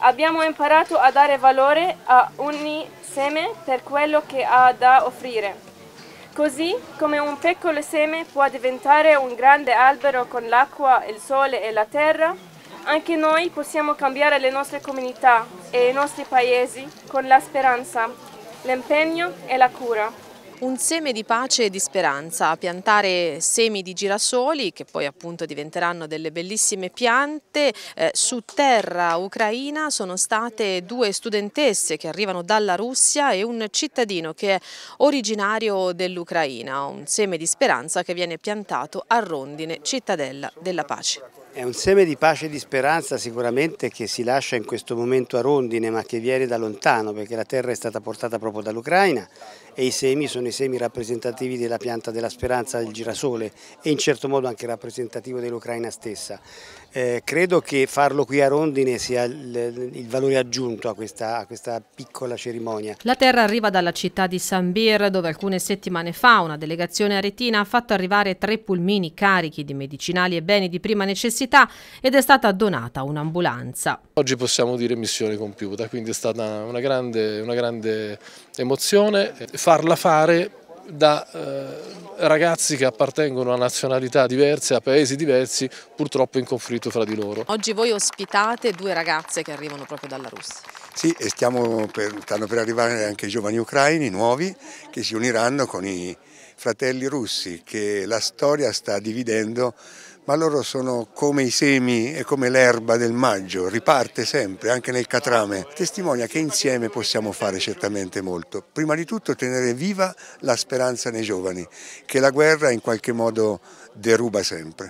Abbiamo imparato a dare valore a ogni seme per quello che ha da offrire. Così come un piccolo seme può diventare un grande albero con l'acqua, il sole e la terra, anche noi possiamo cambiare le nostre comunità e i nostri paesi con la speranza, l'impegno e la cura. Un seme di pace e di speranza, piantare semi di girasoli che poi appunto diventeranno delle bellissime piante. Eh, su terra ucraina sono state due studentesse che arrivano dalla Russia e un cittadino che è originario dell'Ucraina, un seme di speranza che viene piantato a Rondine, cittadella della pace. È un seme di pace e di speranza sicuramente che si lascia in questo momento a Rondine ma che viene da lontano perché la terra è stata portata proprio dall'Ucraina e i semi sono sono i semi rappresentativi della pianta della speranza del girasole e in certo modo anche rappresentativo dell'Ucraina stessa. Eh, credo che farlo qui a Rondine sia il, il valore aggiunto a questa, a questa, piccola cerimonia. La terra arriva dalla città di Sambir dove alcune settimane fa una delegazione aretina ha fatto arrivare tre pulmini carichi di medicinali e beni di prima necessità ed è stata donata un'ambulanza. Oggi possiamo dire missione compiuta, quindi è stata una grande, una grande emozione farla fare da eh, ragazzi che appartengono a nazionalità diverse, a paesi diversi, purtroppo in conflitto fra di loro. Oggi voi ospitate due ragazze che arrivano proprio dalla Russia. Sì, e per, stanno per arrivare anche i giovani ucraini nuovi che si uniranno con i fratelli russi che la storia sta dividendo ma loro sono come i semi e come l'erba del maggio, riparte sempre, anche nel catrame. Testimonia che insieme possiamo fare certamente molto. Prima di tutto tenere viva la speranza nei giovani, che la guerra in qualche modo deruba sempre.